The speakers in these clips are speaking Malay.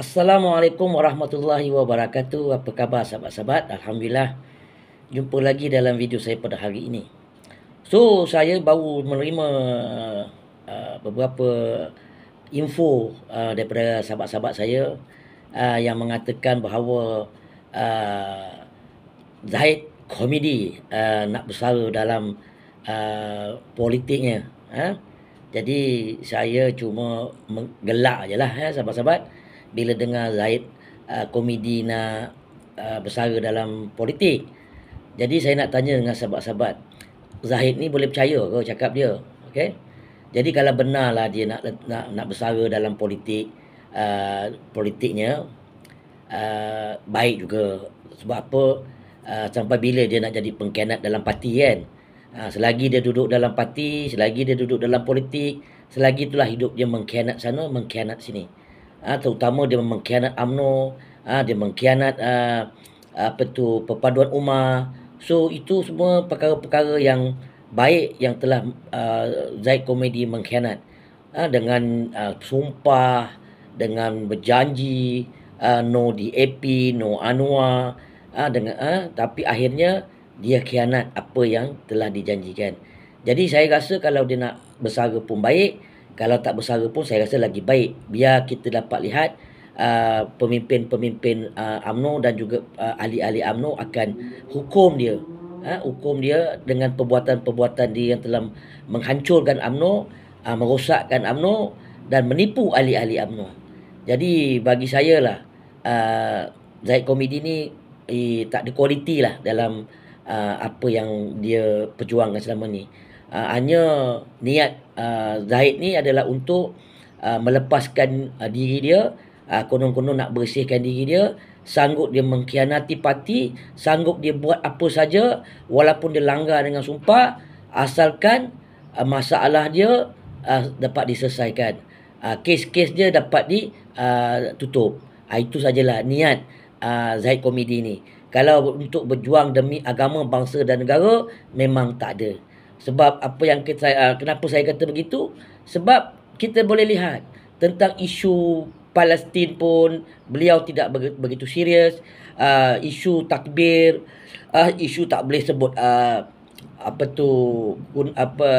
Assalamualaikum warahmatullahi wabarakatuh. Apa khabar sahabat-sahabat? Alhamdulillah. Jumpa lagi dalam video saya pada hari ini. So, saya baru menerima uh, beberapa info uh, daripada sahabat-sahabat saya uh, yang mengatakan bahawa uh, Zahid komedi uh, nak bersara dalam uh, politiknya. Huh? Ha? Jadi, saya cuma menggelak je lah, eh, sahabat-sahabat bila dengar Zaid uh, komedi nak uh, bersara dalam politik. Jadi saya nak tanya dengan sahabat-sahabat, Zaid ni boleh percaya ke cakap dia? Okay? Jadi kalau benarlah dia nak nak nak bersara dalam politik uh, politiknya uh, baik juga sebab apa uh, sampai bila dia nak jadi pengkhianat dalam parti kan? Ha, selagi dia duduk dalam parti, selagi dia duduk dalam politik, selagi itulah hidup dia mengkhianat sana, mengkhianat sini ha, terutama dia mengkhianat Amno. ha, ah, dia mengkhianat uh, apa tu perpaduan umat. So itu semua perkara-perkara yang baik yang telah uh, Zaid Komedi mengkhianat ha, dengan uh, sumpah, dengan berjanji uh, no DAP, no Anwar ha, dengan ha, tapi akhirnya dia khianat apa yang telah dijanjikan. Jadi saya rasa kalau dia nak bersara pun baik, kalau tak bersara pun saya rasa lagi baik biar kita dapat lihat uh, pemimpin-pemimpin uh, AMNO dan juga uh, ahli-ahli AMNO akan hukum dia uh, hukum dia dengan perbuatan-perbuatan dia yang telah menghancurkan AMNO uh, merosakkan AMNO dan menipu ahli-ahli AMNO jadi bagi saya lah uh, Zaid Komedi ni eh, tak ada kualiti lah dalam uh, apa yang dia perjuangkan selama ni uh, hanya niat uh, Zaid ni adalah untuk uh, melepaskan uh, diri dia uh, konon-konon nak bersihkan diri dia sanggup dia mengkhianati parti sanggup dia buat apa saja walaupun dia langgar dengan sumpah asalkan uh, masalah dia uh, dapat diselesaikan uh, kes-kes dia dapat ditutup uh, itu sajalah niat uh, Zaid Komedi ni kalau untuk berjuang demi agama, bangsa dan negara memang tak ada. Sebab apa yang kita, uh, kenapa saya kata begitu? Sebab kita boleh lihat tentang isu Palestin pun beliau tidak begitu serius. Uh, isu takbir, uh, isu tak boleh sebut uh, apa tu pun apa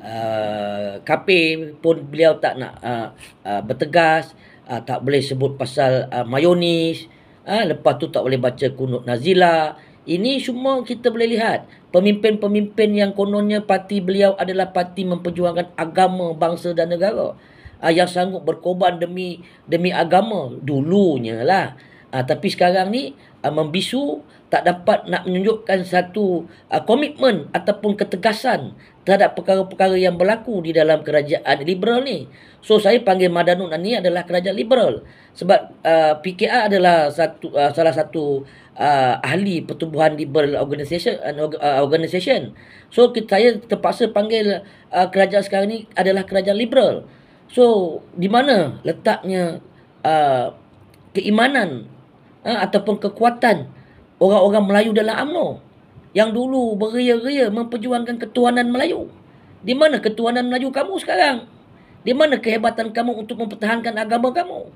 uh, kape pun beliau tak nak uh, uh, bertegas uh, tak boleh sebut pasal uh, mayonis uh, lepas tu tak boleh baca kunut nazila ini semua kita boleh lihat. Pemimpin-pemimpin yang kononnya parti beliau adalah parti memperjuangkan agama, bangsa dan negara. Ah, yang sanggup berkorban demi demi agama dulunya lah. Uh, tapi sekarang ni uh, membisu tak dapat nak menunjukkan satu uh, komitmen ataupun ketegasan terhadap perkara-perkara yang berlaku di dalam kerajaan liberal ni. So saya panggil Madanun ni adalah kerajaan liberal sebab uh, PKR adalah satu uh, salah satu uh, ahli pertumbuhan liberal organisation uh, organisation. So kita saya terpaksa panggil uh, kerajaan sekarang ni adalah kerajaan liberal. So di mana letaknya uh, keimanan ha, ataupun kekuatan orang-orang Melayu dalam UMNO yang dulu beria-ria memperjuangkan ketuanan Melayu. Di mana ketuanan Melayu kamu sekarang? Di mana kehebatan kamu untuk mempertahankan agama kamu?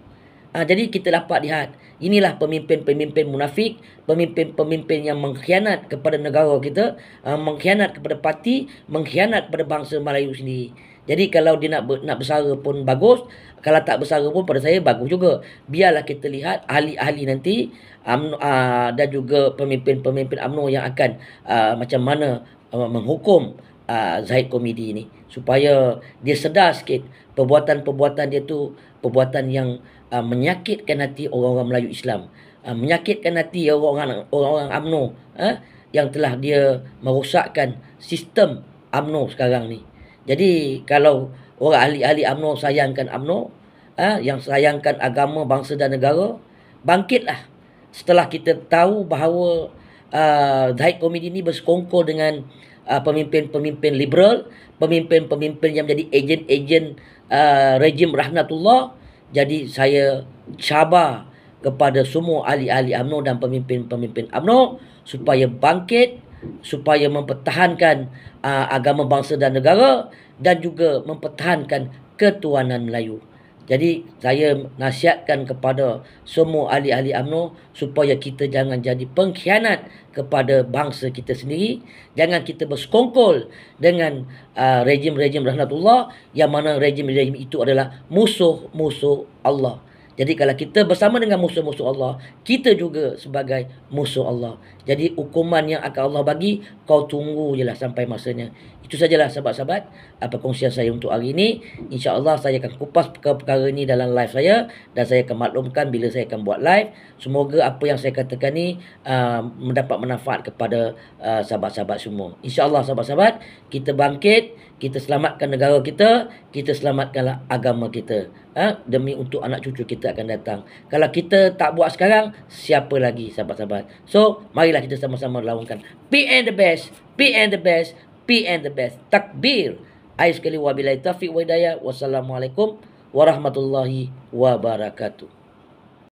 Ha, jadi kita dapat lihat inilah pemimpin-pemimpin munafik, pemimpin-pemimpin yang mengkhianat kepada negara kita, ha, mengkhianat kepada parti, mengkhianat kepada bangsa Melayu sendiri. Jadi kalau dia nak ber, nak bersara pun bagus, kalau tak bersara pun pada saya bagus juga. Biarlah kita lihat ahli-ahli nanti UMNO, uh, ah, dan juga pemimpin-pemimpin UMNO yang akan uh, macam mana uh, menghukum uh, Zahid Komedi ini. Supaya dia sedar sikit perbuatan-perbuatan dia tu perbuatan yang uh, menyakitkan hati orang-orang Melayu Islam. Uh, menyakitkan hati orang-orang UMNO uh, yang telah dia merosakkan sistem AMNO sekarang ni. Jadi kalau orang ahli-ahli UMNO sayangkan AMNO, ha, Yang sayangkan agama, bangsa dan negara Bangkitlah setelah kita tahu bahawa uh, ha, Zahid Komedi ini bersekongkol dengan ha, pemimpin-pemimpin uh, liberal Pemimpin-pemimpin yang menjadi ejen-ejen uh, rejim Rahmatullah Jadi saya cabar kepada semua ahli-ahli UMNO dan pemimpin-pemimpin UMNO Supaya bangkit supaya mempertahankan uh, agama bangsa dan negara dan juga mempertahankan ketuanan Melayu. Jadi saya nasihatkan kepada semua ahli-ahli UMNO supaya kita jangan jadi pengkhianat kepada bangsa kita sendiri. Jangan kita bersekongkol dengan uh, rejim-rejim rahmatullah yang mana rejim-rejim itu adalah musuh-musuh Allah. Jadi kalau kita bersama dengan musuh-musuh Allah, kita juga sebagai musuh Allah. Jadi hukuman yang akan Allah bagi, kau tunggu jelah sampai masanya. Itu sajalah sahabat-sahabat apa kongsian saya untuk hari ini. InsyaAllah saya akan kupas perkara-perkara ini dalam live saya dan saya akan maklumkan bila saya akan buat live. Semoga apa yang saya katakan ini uh, mendapat manfaat kepada uh, sahabat-sahabat semua. InsyaAllah sahabat-sahabat, kita bangkit, kita selamatkan negara kita, kita selamatkanlah agama kita. Ha? Demi untuk anak cucu kita akan datang. Kalau kita tak buat sekarang, siapa lagi sahabat-sahabat? So, marilah kita sama-sama lawankan. and the best, be and the best, be and the best. Takbir. Ayat sekali wabilai taufiq wa Wassalamualaikum warahmatullahi wabarakatuh.